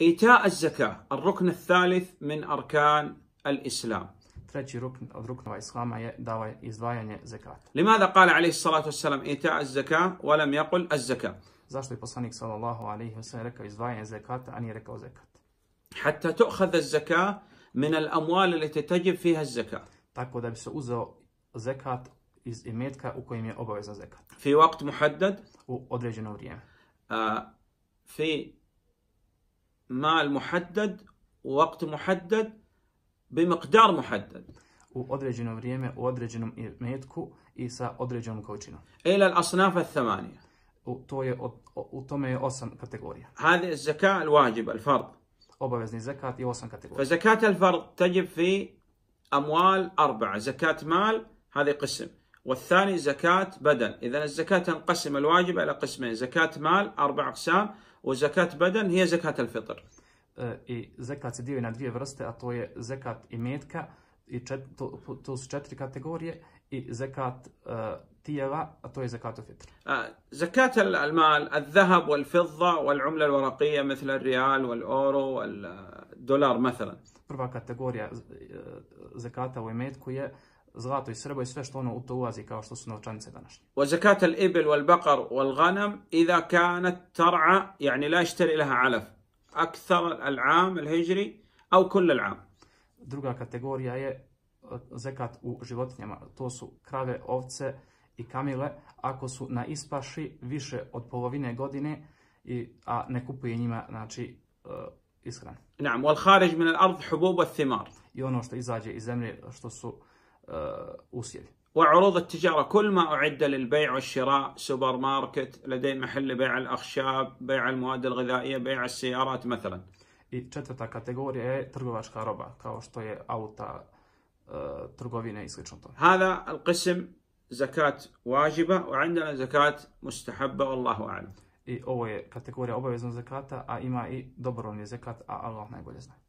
إيتاء الزكاة الركن الثالث من أركان الإسلام لماذا قال عليه الصلاة والسلام إيتاء الزكاة ولم يقل الزكاة صلى الله عليه وسلم حتى تؤخذ الزكاة من الأموال التي تجب فيها الزكاة في وقت محدد آه، في مع المحدد وقت محدد بمقدار محدد u određeno vrijeme u određenom metku i sa određenom količinom. Ila al-asnaf al-thamanija. U, to je, u tome je osam kategorija. Hadi zaka al-wajib, al-fard. Obavezni zakat i osam kategorija. Fa zakat al-fard tajib fi amwal arba'a. Zakat mal, hadi qism. والثاني زكاة بدن إذا الزكاة تنقسم الواجب إلى قسمين زكاة مال أربع أقسام وزكاة بدن هي زكاة الفطر i zekat se dijeli na dvije vrste, a to je zekat i metka, i čet, to, to su četiri kategorije, i zekat uh, tijela, a to je zekat u fitr. Zekat al-mal, al-zahab, al fidda al umla al-waraqija, مثل al rial al-oro, al dolar مثلا. Prva kategorija zekata u imetku je uh, zlato i srebro i sve što ono u to ulazi kao što su novčanice današnje. Wa zakat al-ibl wal-baqar wal-ghanam idha kanat tar'a yani la yashtari laha 'alaf akthar al-'am al-hijri الهجري kull al-'am. Druga kategorija je zekat u životinjama. To su krave, ovce i kamile ako su na ispaši više od polovine godine i, a ne kupuje njima znači ishranu. نعم والخارج من الأرض حبوب والثمار. I ono što izađe iz zemlje što su أوصي وعروض التجارة كل ما أعد للبيع والشراء سوبر ماركت لدي محل بيع الأخشاب بيع المواد الغذائية بيع السيارات مثلا I četvrta kategorija je trgovačka roba, kao što je auta, e, trgovine i slično هذا القسم زكاة واجبة وعندنا زكاة مستحبة والله أعلم. I ovo je kategorija obaveznog zakata, a ima i dobrovoljni zakat, a Allah najbolje